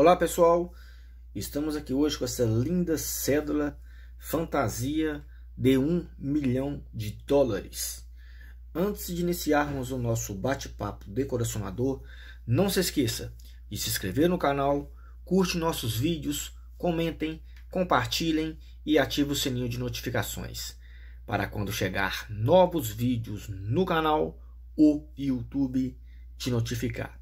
Olá pessoal, estamos aqui hoje com essa linda cédula fantasia de um milhão de dólares. Antes de iniciarmos o nosso bate-papo decoracionador, não se esqueça de se inscrever no canal, curte nossos vídeos, comentem, compartilhem e ative o sininho de notificações para quando chegar novos vídeos no canal, o YouTube te notificar.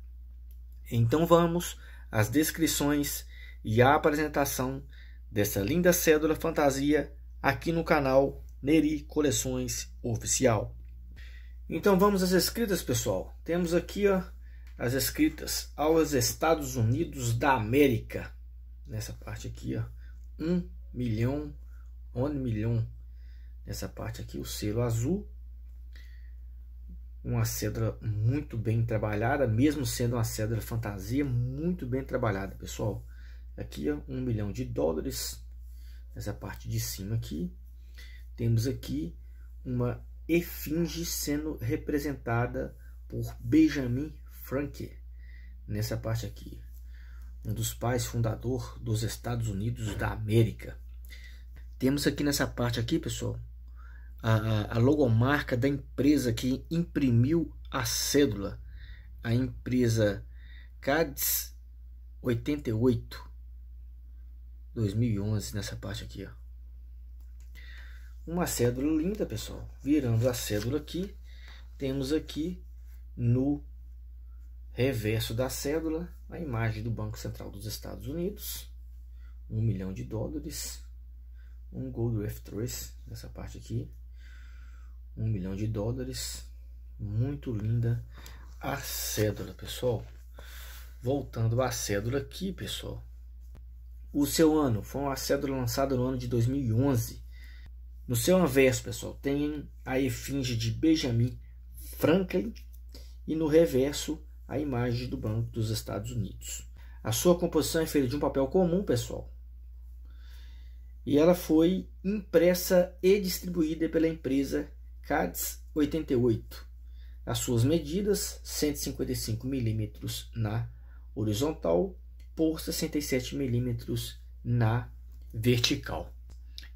Então vamos as descrições e a apresentação dessa linda cédula fantasia aqui no canal Neri Coleções Oficial. Então vamos às escritas, pessoal. Temos aqui ó, as escritas aos Estados Unidos da América. Nessa parte aqui, ó, um milhão, um milhão. Nessa parte aqui, o selo azul uma cedra muito bem trabalhada, mesmo sendo uma cedra fantasia, muito bem trabalhada, pessoal. Aqui, ó, um milhão de dólares, Nessa parte de cima aqui. Temos aqui uma efinge sendo representada por Benjamin Franklin, nessa parte aqui. Um dos pais fundador dos Estados Unidos da América. Temos aqui nessa parte aqui, pessoal, a, a logomarca da empresa que imprimiu a cédula, a empresa CADS 88 2011 nessa parte aqui, ó. Uma cédula linda, pessoal. Virando a cédula aqui, temos aqui no reverso da cédula a imagem do Banco Central dos Estados Unidos, um milhão de dólares, um Gold F3 nessa parte aqui, um milhão de dólares. Muito linda a cédula, pessoal. Voltando à cédula aqui, pessoal. O seu ano foi uma cédula lançada no ano de 2011. No seu anverso, pessoal, tem a efígie de Benjamin Franklin e no reverso a imagem do Banco dos Estados Unidos. A sua composição é feita de um papel comum, pessoal, e ela foi impressa e distribuída pela empresa CADS 88. As suas medidas, 155 mm na horizontal por 67 mm na vertical.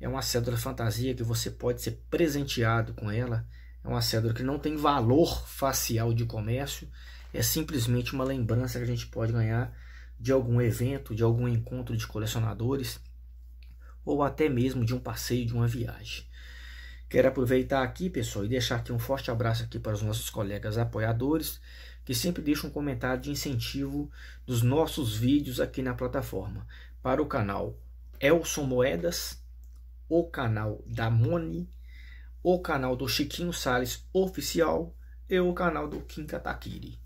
É uma cédula fantasia que você pode ser presenteado com ela. É uma cédula que não tem valor facial de comércio, é simplesmente uma lembrança que a gente pode ganhar de algum evento, de algum encontro de colecionadores ou até mesmo de um passeio, de uma viagem. Quero aproveitar aqui, pessoal, e deixar aqui um forte abraço aqui para os nossos colegas apoiadores, que sempre deixam um comentário de incentivo dos nossos vídeos aqui na plataforma. Para o canal Elson Moedas, o canal da Moni, o canal do Chiquinho Sales Oficial e o canal do Kim Katakiri.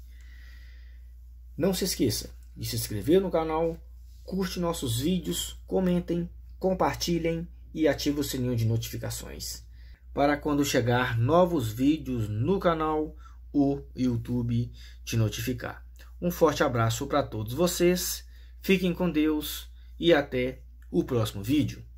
Não se esqueça de se inscrever no canal, curte nossos vídeos, comentem, compartilhem e ative o sininho de notificações para quando chegar novos vídeos no canal, o YouTube te notificar. Um forte abraço para todos vocês, fiquem com Deus e até o próximo vídeo.